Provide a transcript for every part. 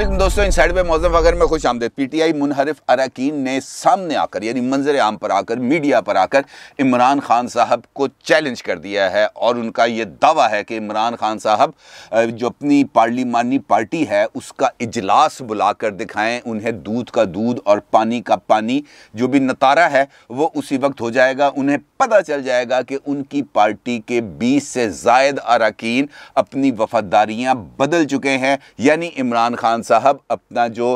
वालेकुम दोस्तों इन साइड पर मौजम अगर मैं खुश आमदेद आई मुनहरफ अरकान ने सामने आकर यानी मंजर आम पर आकर मीडिया पर आकर इमरान खान साहब को चैलेंज कर दिया है और उनका ये दावा है कि इमरान खान साहब जो अपनी पार्लिमानी पार्टी है उसका इजलास बुला कर दिखाएं उन्हें दूध का दूध और पानी का पानी जो भी नतारा है वो उसी वक्त हो जाएगा उन्हें पता चल जाएगा कि उनकी पार्टी के बीस से जायद अरकान अपनी वफादारियाँ बदल चुके हैं यानी इमरान खान साहब अपना जो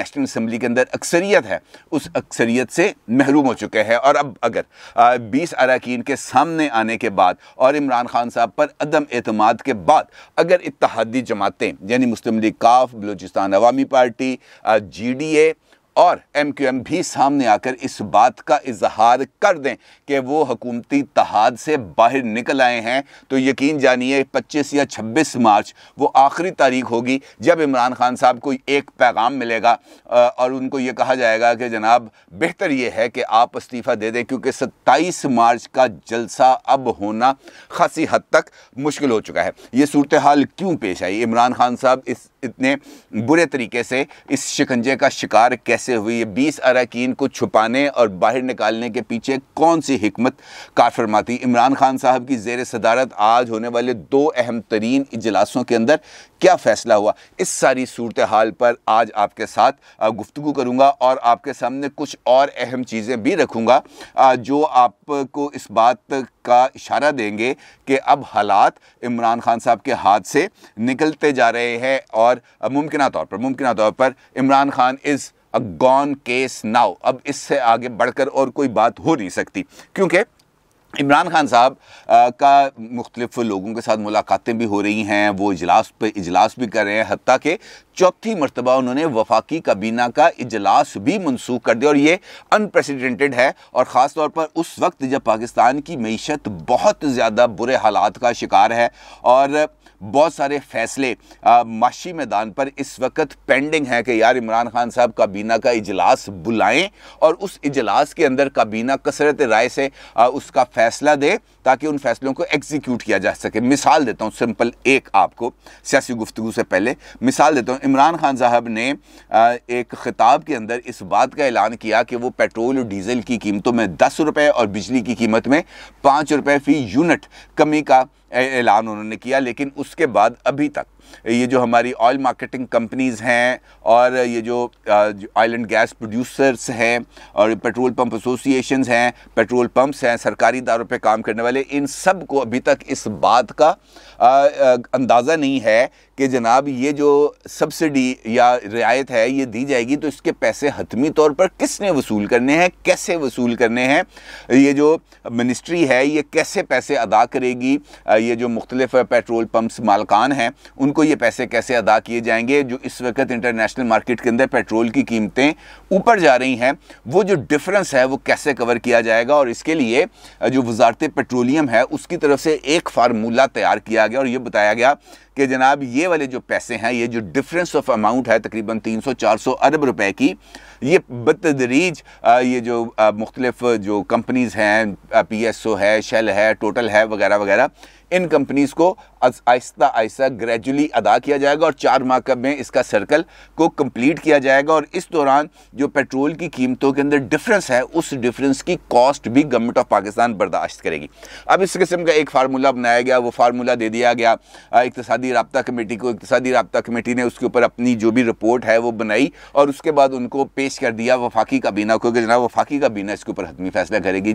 नेशनल असम्बली के अंदर अक्सरियत है उस अक्सरियत से महरूम हो चुके हैं और अब अगर बीस अरकान के सामने आने के बाद और इमरान खान साहब पर अदम अतमाद के बाद अगर इतहादी जमातें यानी मुस्लिम लीग काफ Balochistan Awami party G D A और एम क्यू एम भी सामने आकर इस बात का इजहार कर दें कि वो हकूमती तहाद से बाहर निकल आए हैं तो यकीन जानिए 25 या 26 मार्च वो आखिरी तारीख होगी जब इमरान खान साहब को एक पैगाम मिलेगा और उनको ये कहा जाएगा कि जनाब बेहतर ये है कि आप इस्तीफ़ा दे दें क्योंकि 27 मार्च का जलसा अब होना खासी हद तक मुश्किल हो चुका है ये सूरत हाल क्यों पेश आई इमरान खान साहब इस इतने बुरे तरीके से इस शिकंजे का शिकार कैसे से हुई बीस अरकान को छुपाने और बाहर निकालने के पीछे कौन सी हमत का फरमाती इमरान खान साहब की जेर सदारत आज होने वाले दो अहम तरीन इजलासों के अंदर क्या फ़ैसला हुआ इस सारी सूरत हाल पर आज आपके साथ गुफ्तु करूँगा और आपके सामने कुछ और अहम चीज़ें भी रखूँगा जो आपको इस बात का इशारा देंगे कि अब हालात इमरान खान साहब के हाथ से निकलते जा रहे हैं और मुमकिन तौर पर मुमकिन तौर पर इमरान खान इस अ गॉन केस नाउ अब इससे आगे बढ़कर और कोई बात हो नहीं सकती क्योंकि इमरान खान साहब का मुख्तलिफ लोगों के साथ मुलाकातें भी हो रही हैं वो इजलास पे इजलास भी कर रहे हैं हती कि चौथी मरतबा उन्होंने वफाकी काबीना का इजलास भी मनसूख कर दिया और ये अनप्रेसिडेंटेड है और ख़ास तौर पर उस वक्त जब पाकिस्तान की मीशत बहुत ज़्यादा बुरे हालात का शिकार है और बहुत सारे फैसले माशी मैदान पर इस वक्त पेंडिंग है कि यार इमरान खान साहब काबीना का इजलास बुलाएं और उस इजलास के अंदर काबीना कसरत राय से आ, उसका फैसला दे ताकि उन फैसलों को एग्जीक्यूट किया जा सके मिसाल देता हूँ सिंपल एक आपको सियासी गुफ्तु से पहले मिसाल देता हूँ इमरान खान साहब ने आ, एक ख़िताब के अंदर इस बात का ऐलान किया कि वो पेट्रोल और डीजल की कीमतों में दस रुपये और बिजली की कीमत में पाँच रुपये फ़ी यूनिट कमी का ऐलान उन्होंने किया लेकिन उसके बाद अभी तक ये जो हमारी ऑयल मार्केटिंग कंपनीज़ हैं और ये जो ऑयल एंड गैस प्रोड्यूसर्स हैं और पेट्रोल पंप एसोसिएशन हैं पेट्रोल पम्प्स हैं सरकारी दारों पर काम करने वाले इन सब को अभी तक इस बात का अंदाज़ा नहीं है कि जनाब ये जो सब्सिडी या रियायत है ये दी जाएगी तो इसके पैसे हतमी तौर पर किसने वसूल करने हैं कैसे वसूल करने हैं ये जो मिनिस्ट्री है ये कैसे पैसे अदा करेगी ये जो मुख्तलिफ पेट्रोल पम्प्स मालकान हैं उनको उनको ये पैसे कैसे अदा किए जाएंगे जो इस वक्त इंटरनेशनल मार्केट के अंदर पेट्रोल की कीमतें ऊपर जा रही हैं वो जो डिफरेंस है वो कैसे कवर किया जाएगा और इसके लिए जो वजारत पेट्रोलियम है उसकी तरफ से एक फार्मूला तैयार किया गया और ये बताया गया कि जनाब ये वाले जो पैसे हैं ये जो डिफरेंस ऑफ अमाउंट है तकरीबन 300-400 अरब रुपए की ये बतदरीज ये जो मुख्तलिफ जो कंपनीज़ हैं पी एस ओ है शेल है टोटल है वगैरह वगैरह इन कंपनीज़ को आहिस्ता आहिस्ता ग्रेजुअली अदा किया जाएगा और चार माह कब में इसका सर्कल को कंप्लीट किया जाएगा और इस दौरान जो पेट्रोल की कीमतों के अंदर डिफरेंस है उस डिफरेंस की कॉस्ट भी गवर्नमेंट ऑफ पाकिस्तान बर्दाश्त करेगी अब इस किस्म का एक फार्मूला बनाया गया वो फार्मूला दे दिया गया इकतदी रबता कमेटी को इकतदी रबता कमेटी ने उसके ऊपर अपनी जो भी रिपोर्ट है वो बनाई और उसके बाद उनको पेश कर दिया वफाकी काबीना क्योंकि कि जनाब वफाकी काबीना इसके ऊपर हतमी फैसला करेगी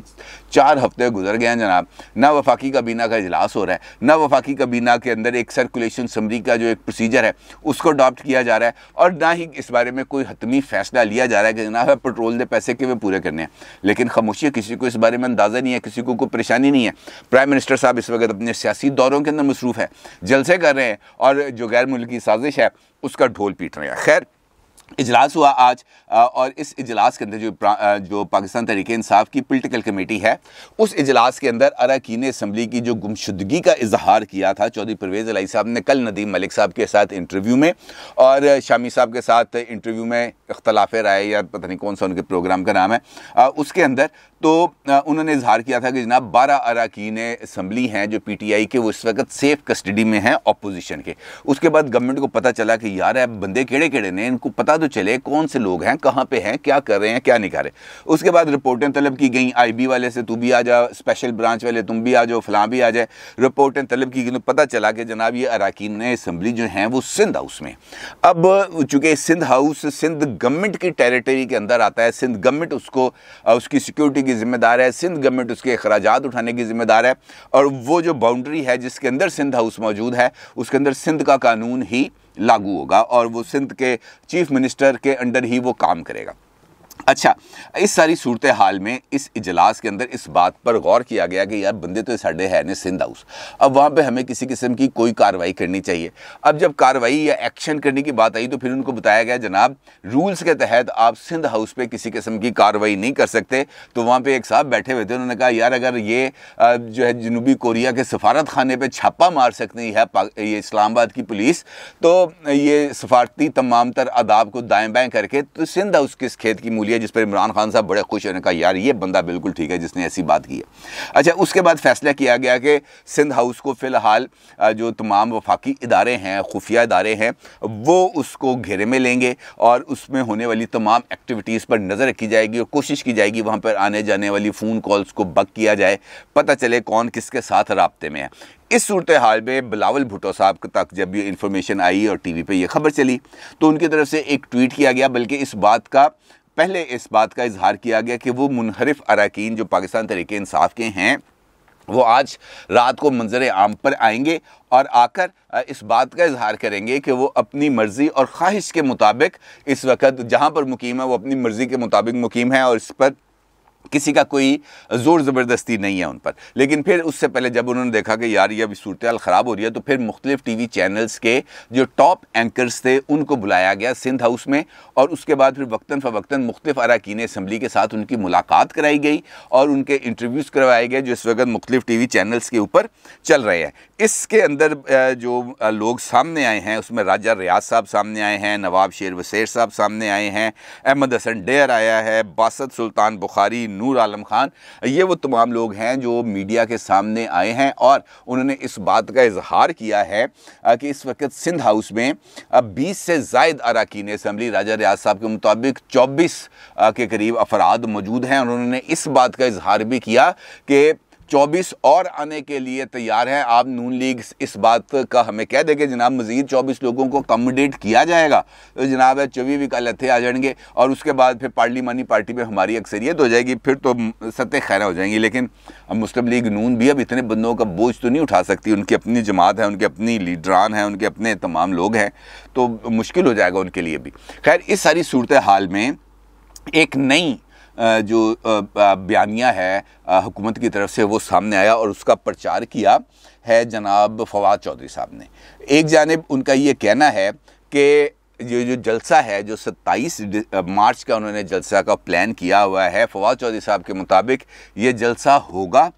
चार हफ्ते गुजर गए हैं जनाब ना वफाकी काबीना का इजलास हो रहा है ना वफाकी काबीना मदीना के अंदर एक सर्कुलेशन समरी का जो एक प्रोसीजर है उसको अडॉप्ट किया जा रहा है और ना ही इस बारे में कोई हतमी फैसला लिया जा रहा है कि जनाब पेट्रोल के पैसे के वे पूरे करने हैं लेकिन खामोशी किसी को इस बारे में अंदाज़ा नहीं है किसी को कोई परेशानी नहीं है प्राइम मिनिस्टर साहब इस वक्त अपने सियासी दौरों के अंदर मसरूफ़ हैं जलसे कर रहे हैं और जो गैर मुल्की साजिश है उसका ढोल पीट रहे हैं खैर इजलास हुआ आज और इस इजलास के अंदर जो जो पाकिस्तान तहरीक इंसाफ की पोलिटिकल कमेटी है उस इजलास के अंदर अरकान इसम्बली की जो गुमशुदगी का इजहार किया था चौधरी परवेज़ अलाई साहब ने कल नदीम मलिक साहब के साथ इंटरव्यू में और शामी साहब के साथ इंटरव्यू में इख्तलाफ राय या पता नहीं कौन सा उनके प्रोग्राम का नाम है उसके अंदर तो उन्होंने इजहार किया था कि जनाब बारह अरकान इसम्बली हैं जो पी टी आई के वो इस वक्त सेफ कस्टडी में हैं अपोजिशन के उसके बाद गवर्नमेंट को पता चला कि यार अब बंदे केड़े केड़े ने इनको पता तो चले कौन से लोग हैं कहाँ पे हैं क्या कर रहे हैं क्या नहीं कर रहे उसके बाद रिपोर्टें तलब की गई आई बी वाले से तू भी आ जा स्पेशल ब्रांच वाले तुम भी आ जाओ फलां भी आ जाए रिपोर्टें तलब की गई तो पता चला कि जनाब ये अरकान इसम्बली जो हैं वो सिंध हाउस में अब चूँकि सिंध हाउस सिंध गवर्नमेंट की टेरिटरी के अंदर आता है सिंध गवर्नमेंट उसको उसकी सिक्योरिटी की जिम्मेदार है सिंध गवर्नमेंट उसके अखराज उठाने की जिम्मेदार है और वो जो बाउंड्री है जिसके अंदर सिंध हाउस मौजूद है उसके अंदर सिंध का कानून ही लागू होगा और वो सिंध के चीफ मिनिस्टर के अंडर ही वो काम करेगा अच्छा इस सारी सूरत हाल में इस इजलास के अंदर इस बात पर गौर किया गया कि यार बंदे तो साढ़े है ने सिंध हाउस अब वहाँ पे हमें किसी किस्म की कोई कार्रवाई करनी चाहिए अब जब कार्रवाई या एक्शन करने की बात आई तो फिर उनको बताया गया जनाब रूल्स के तहत आप सिंध हाउस पे किसी किस्म की कार्रवाई नहीं कर सकते तो वहाँ पर एक साहब बैठे हुए थे उन्होंने कहा यार अगर ये जो है जनूबी कोरिया के सफारत खाने पर छापा मार सकती है ये इस्लामाबाद की पुलिस तो ये सफारती तमाम तर आदाब को दाएँ बाएँ करके तो सिंध हाउस किस खेत की मूली लिया जिस पर इमरान खान साहब बड़े खुश होने का यार ये बंदा बिल्कुल ठीक है जिसने ऐसी बात की है अच्छा उसके बाद फैसला किया गया कि सिंध हाउस को फ़िलहाल जो तमाम वफाकी इदारे हैं खुफिया इदारे हैं वो उसको घेरे में लेंगे और उसमें होने वाली तमाम एक्टिविटीज़ पर नज़र रखी जाएगी और कोशिश की जाएगी वहाँ पर आने जाने वाली फ़ोन कॉल्स को बक किया जाए पता चले कौन किसके साथ रबते में है इस सूरत हाल में बिलावल भुट्टो साहब तक जब ये इन्फॉर्मेशन आई और टीवी पे ये खबर चली तो उनकी तरफ से एक ट्वीट किया गया बल्कि इस बात का पहले इस बात का इजहार किया गया कि वो मुनहरफ अरकान जो पाकिस्तान तरीके इंसाफ के हैं वो आज रात को मंजर आम पर आएंगे और आकर इस बात का इजहार करेंगे कि वो अपनी मर्ज़ी और ख्वाहिश के मुताबिक इस वक्त जहाँ पर मुकीम है वो अपनी मर्ज़ी के मुताबिक मुकीम है और इस पर किसी का कोई ज़ोर ज़बरदस्ती नहीं है उन पर लेकिन फिर उससे पहले जब उन्होंने देखा कि यार ये अभी सूरत ख़राब हो रही है तो फिर मुख्तलिफ़ टी वी चैनल्स के जो टॉप एंकर्स थे उनको बुलाया गया सिंध हाउस में और उसके बाद फिर वक्ता फ़वक्ता मुख्तफ अरकान असम्बली के साथ उनकी मुलाकात कराई गई और उनके इंटरव्यूज़ करवाए गए जो इस वक्त मुख्तलिफ़ टी वी चैनल्स के ऊपर चल रहे हैं इसके अंदर जो लोग सामने आए हैं उसमें राजा रियाज साहब सामने आए हैं नवाब शेर वसेर साहब सामने आए हैं अहमद हसन डेयर आया है बासत सुल्तान बुखारी नूर आलम खान ये वो तमाम लोग हैं जो मीडिया के सामने आए हैं और उन्होंने इस बात का इजहार किया है कि इस वक्त सिंध हाउस में बीस से जायद अरकान असम्बली राजा रियाज साहब के मुताबिक चौबीस के करीब अफराद मौजूद हैं उन्होंने इस बात का इजहार भी किया कि 24 और आने के लिए तैयार हैं आप नून लीग इस बात का हमें कह देंगे जनाब मजीद 24 लोगों को अकोमोडेट किया जाएगा तो जनाब है चौबीस भी कल आ जाएंगे और उसके बाद फिर पार्लिमानी पार्टी में हमारी अक्सरियत हो जाएगी फिर तो सतह खैरा हो जाएंगी लेकिन अब मुस्लिम लीग नून भी अब इतने बंदों का बोझ तो नहीं उठा सकती उनकी अपनी जमात है उनके अपनी लीडरान हैं उनके अपने तमाम लोग हैं तो मुश्किल हो जाएगा उनके लिए भी खैर इस सारी सूरत हाल में एक नई जो बयानिया है हुकूमत की तरफ से वो सामने आया और उसका प्रचार किया है जनाब फवाद चौधरी साहब ने एक जानब उनका ये कहना है कि ये जो जलसा है जो 27 मार्च का उन्होंने जलसा का प्लान किया हुआ है फवाद चौधरी साहब के मुताबिक ये जलसा होगा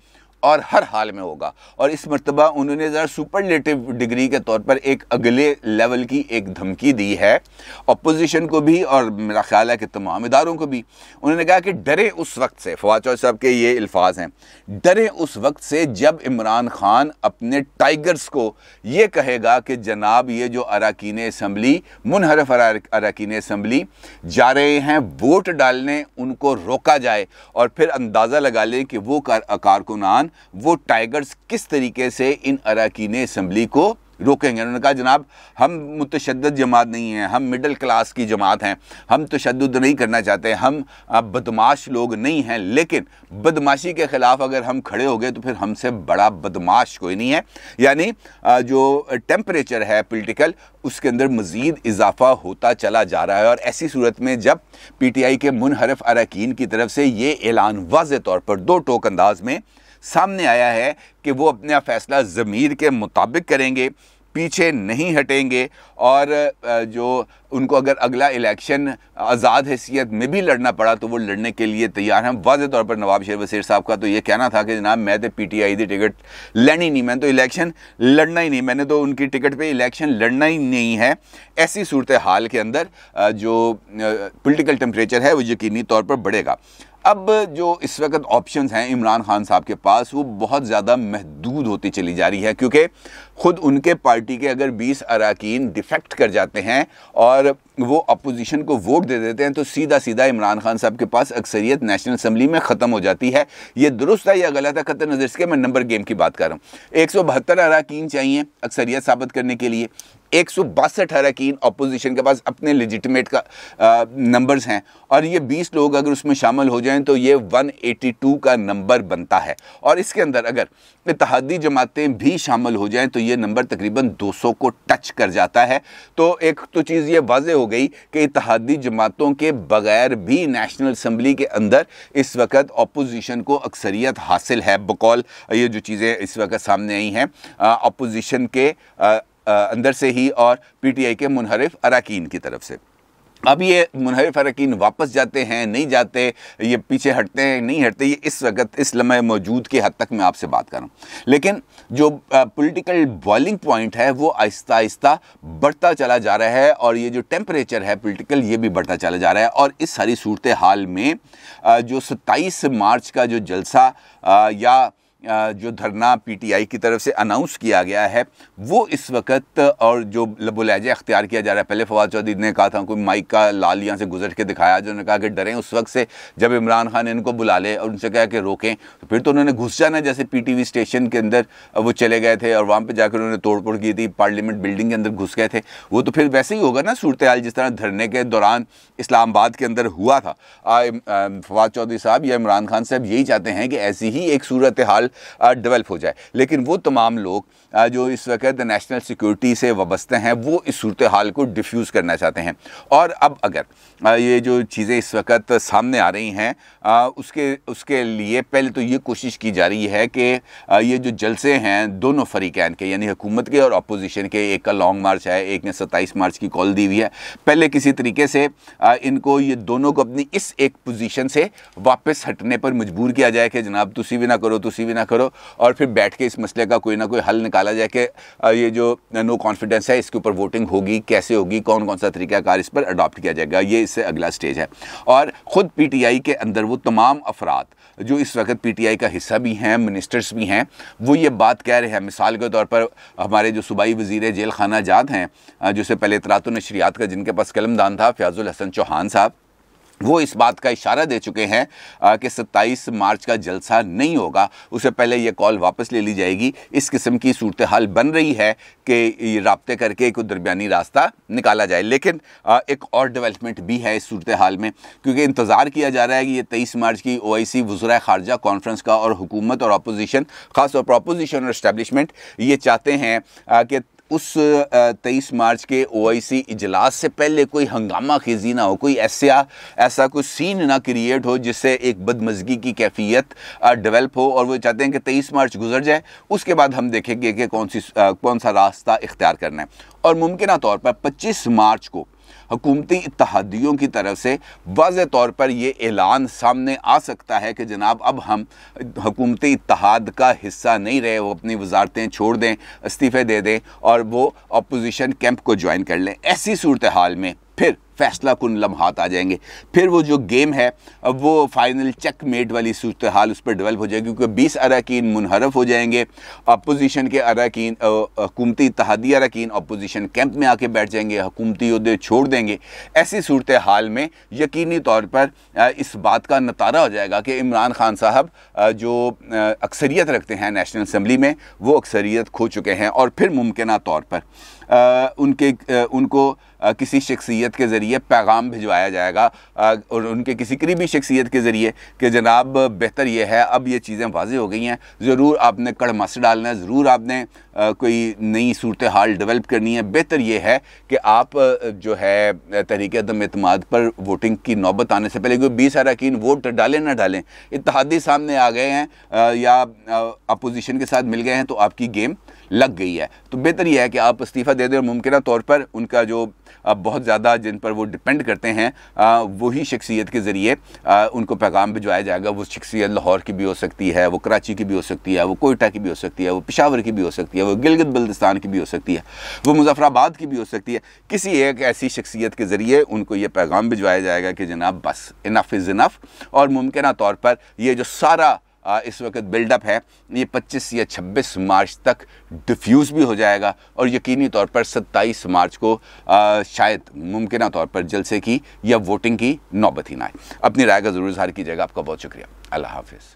और हर हाल में होगा और इस मरतबा उन्होंने ज़रा सुपरलेटिव डिग्री के तौर पर एक अगले लेवल की एक धमकी दी है अपोजिशन को भी और मेरा ख्याल है कि तमाम इदारों को भी उन्होंने कहा कि डरे उस वक्त से फवाद चौधरी साहब के ये अल्फाज हैं डरे उस वक्त से जब इमरान खान अपने टाइगर्स को ये कहेगा कि जनाब ये जो अरकान इसम्बली मुनहरफ अरकान इसम्बली जा रहे हैं वोट डालने उनको रोका जाए और फिर अंदाज़ा लगा लें कि वो कार कारकुनान वो टाइगर्स किस तरीके से इन अरकान इसम्बली को रोकेंगे उन्होंने कहा जनाब हम मुतद जमात नहीं हैं हम मिडल क्लास की जमात हैं हम तशद नहीं करना चाहते हम बदमाश लोग नहीं हैं लेकिन बदमाशी के ख़िलाफ़ अगर हम खड़े हो गए तो फिर हमसे बड़ा बदमाश कोई नहीं है यानी जो टेम्परेचर है पोलिटिकल उसके अंदर मज़ीद इजाफा होता चला जा रहा है और ऐसी सूरत में जब पी टी आई के मुनहरफ अरकान की तरफ से ये ऐलान वाज तौर पर दो टोक अंदाज में सामने आया है कि वो अपना फ़ैसला ज़मीर के मुताबिक करेंगे पीछे नहीं हटेंगे और जो उनको अगर अगला इलेक्शन आज़ाद हैसियत में भी लड़ना पड़ा तो वो लड़ने के लिए तैयार हैं वाज तौर पर नवाब शेर वसीर साहब का तो ये कहना था कि जनाब मैं तो पी टी आई की टिकट लेनी नहीं मैंने तो इलेक्शन लड़ना ही नहीं मैंने तो उनकी टिकट पे इलेक्शन लड़ना ही नहीं है ऐसी सूरत हाल के अंदर जो पोलिटिकल टेम्परेचर है वो यकीनी तौर पर बढ़ेगा अब जो इस वक्त ऑप्शंस हैं इमरान खान साहब के पास वो बहुत ज़्यादा महदूद होती चली जा रही है क्योंकि ख़ुद उनके पार्टी के अगर 20 अरकान डिफेक्ट कर जाते हैं और वो अपोजिशन को वोट दे देते हैं तो सीधा सीधा इमरान खान साहब के पास अक्सरियत नेशनल असम्बली में ख़त्म हो जाती है ये दुरुस्त है या गलत है खतर नज़र इसके मैं नंबर गेम की बात कर रहा हूँ एक सौ बहत्तर अरकान चाहिए अक्सरियत साबित करने के लिए एक सौ बासठ अरकान अपोजिशन के पास अपने लजिटमेट का नंबर्स हैं और ये बीस लोग अगर उसमें शामिल हो जाएँ तो ये वन एटी टू का नंबर बनता है और इसके अंदर अगर इतिहादी जमातें भी शामिल हो जाएँ तो ये नंबर तकरीबन दो सौ को टच कर जाता है तो एक तो चीज़ ये वाज हो गई कि इतिहादी जमातों के बगैर भी नेशनल असम्बली के अंदर इस वक्त अपोजिशन को अक्सरियत हासिल है बकौल ये जो चीज़ें इस वक्त सामने आई हैं अपोजिशन के आ, अंदर से ही और पीटीआई के मुनहरफ अरकान की तरफ से अब ये मुनहरफ अरकान वापस जाते हैं नहीं जाते ये पीछे हटते हैं नहीं हटते ये इस वक्त इस लम्हे मौजूद के हद तक मैं आपसे बात कर रहा हूँ लेकिन जो पॉलिटिकल बॉइलिंग पॉइंट है वो आहिस्ता आहिस्ता बढ़ता चला जा रहा है और ये जो टेम्परेचर है पॉलिटिकल ये भी बढ़ता चला जा रहा है और इस सारी सूरत हाल में जो सत्ताईस मार्च का जो जलसा या जो धरना पीटीआई की तरफ से अनाउंस किया गया है वो इस वक्त और जो लबुलहजा अख्तियार किया जा रहा है पहले फवाद चौधरी ने कहा था कोई माइक का लाल यहाँ से गुजर के दिखाया जो उन्होंने कहा कि डरें उस वक्त से जब इमरान खान इनको बुला ले और उनसे कहा कि रोकें तो फिर तो उन्होंने घुस जाना जैसे पी टी वी स्टेशन के अंदर वो चले गए थे और वहाँ पर जाकर उन्होंने तोड़फोड़ की थी पार्लियामेंट बिल्डिंग के अंदर घुस गए थे वो तो फिर वैसे ही होगा ना सूरत हाल जिस तरह धरने के दौरान इस्लामाबाद के अंदर हुआ था फवाद चौधरी साहब या इमरान खान साहब यही चाहते हैं कि ऐसी ही एक सूरत हाल डेवलप हो जाए लेकिन वो तमाम लोग जो इस वक्त नेशनल सिक्योरिटी से वाबस्ते हैं वो इस सूरत हाल को डिफ्यूज़ करना चाहते हैं और अब अगर ये जो चीज़ें इस वक्त सामने आ रही हैं उसके उसके लिए पहले तो ये कोशिश की जा रही है कि ये जो जलसे हैं दोनों फरीकैन के यानी हुकूमत के और अपोजिशन के एक का लॉन्ग मार्च है एक ने सत्ताईस मार्च की कॉल दी हुई है पहले किसी तरीके से इनको ये दोनों को अपनी इस एक पोजीशन से वापस हटने पर मजबूर किया जाए कि जनाब तुसी भी ना करो तुसी भी ना ना करो और फिर बैठ के इस मसले का कोई ना कोई हल निकाला जाए कि ये जो नो कॉन्फिडेंस है इसके ऊपर वोटिंग होगी कैसे होगी कौन कौन सा तरीक़ाकार इस पर अडॉप्ट किया जाएगा ये इससे अगला स्टेज है और ख़ुद पी टी आई के अंदर वो तमाम अफराद जो इस वक्त पी टी आई का हिस्सा भी हैं मिनिस्टर्स भी हैं वो ये बात कह रहे हैं मिसाल के तौर पर हमारे जो सूबाई वजीर जेल खाना जात हैं जिससे पहले इतरात नशरियात का जिनके पास कलमदान था फ़याज़ुल हसन चौहान साहब वो इस बात का इशारा दे चुके हैं कि 27 मार्च का जलसा नहीं होगा उससे पहले ये कॉल वापस ले ली जाएगी इस किस्म की सूरत हाल बन रही है कि ये रबते करके एक दरमियानी रास्ता निकाला जाए लेकिन एक और डेवलपमेंट भी है इस सूरत हाल में क्योंकि इंतज़ार किया जा रहा है कि ये तेईस मार्च की ओ आई सी वज़्रा खारजा कॉन्फ्रेंस का और हुकूमत और अपोजिशन ख़ासतौर पर अपोजिशन और इस्टेबलिशमेंट ये चाहते हैं कि उस तेईस मार्च के ओ इजलास से पहले कोई हंगामा खेजी ना हो कोई ऐसा ऐसा कोई सीन ना क्रिएट हो जिससे एक बदमजगी की कैफियत डेवलप हो और वो चाहते हैं कि तेईस मार्च गुजर जाए उसके बाद हम देखेंगे कि कौन सी कौन सा रास्ता इख्तियार करना है और मुमकिन तौर पर पच्चीस मार्च को हकूमती इतिहादियों की तरफ से वाज तौर पर यह ऐलान सामने आ सकता है कि जनाब अब हम हकूमती इतिहाद का हिस्सा नहीं रहे वो अपनी वजारतें छोड़ दें इस्तीफ़े दे दें और वो अपोजिशन कैंप को ज्वाइन कर लें ऐसी सूरत हाल में फिर फैसला कन लम्हात आ जाएंगे फिर वो जो गेम है अब वो फाइनल चेक मेट वाली सूरत हाल उस पर डेवलप हो जाएगी क्योंकि बीस अरकान मुनहरफ हो जाएंगे अपोजिशन के अरकान हुकूमती तहदी अरकान अपोजिशन कैंप में आके बैठ जाएंगे हुकूमती अहदे छोड़ देंगे ऐसी सूरत हाल में यकीनी तौर पर इस बात का नतारा हो जाएगा कि इमरान खान साहब जो अक्सरियत रखते हैं नेशनल असम्बली में वो अक्सरियत खो चुके हैं और फिर मुमकिन तौर पर उनके उनको किसी शख्सियत के ज़रिए पैगाम भिजवाया जाएगा और उनके किसी करीबी शख्सियत के ज़रिए कि जनाब बेहतर ये है अब ये चीज़ें वाजे हो गई हैं ज़रूर आपने कड़मस डालना है ज़रूर आपने कोई नई सूरत हाल डेवलप करनी है बेहतर ये है कि आप जो है तहरीक दम अतमाद पर वोटिंग की नौबत आने से पहले कोई बीस अरकान वोट डालें ना डालें इतहादी सामने आ गए हैं या अपोजिशन के साथ मिल गए हैं तो आपकी गेम लग गई है तो बेहतर यह है कि आप इस्तीफ़ा दे दें और मुमकिन तौर पर उनका जो बहुत ज़्यादा जिन पर वो डिपेंड करते हैं वही शख्सियत के ज़रिए उनको पैगाम भिजवाया जाएगा वो शख्सियत लाहौर की भी हो सकती है वो कराची की भी हो सकती है वो कोयटा की भी हो सकती है वो पिशावर की भी हो सकती है वो गिलगित बल्दिस्तान की भी हो सकती है वो मुजफ़राबाद की भी हो सकती है किसी एक ऐसी शख्सियत के ज़रिए उनको ये पैगाम भिजवाया जाएगा कि जनाब बस इनफ इज़ इनफ और मुमकिन तौर पर ये जो सारा इस वक्त बिल्डअप है ये 25 या 26 मार्च तक डिफ्यूज़ भी हो जाएगा और यकीनी तौर पर 27 मार्च को शायद मुमकिन तौर पर जलसे की या वोटिंग की नौबत ही ना आए अपनी राय का ज़रूर इजहार कीजिएगा आपका बहुत शुक्रिया अल्लाह हाफिज़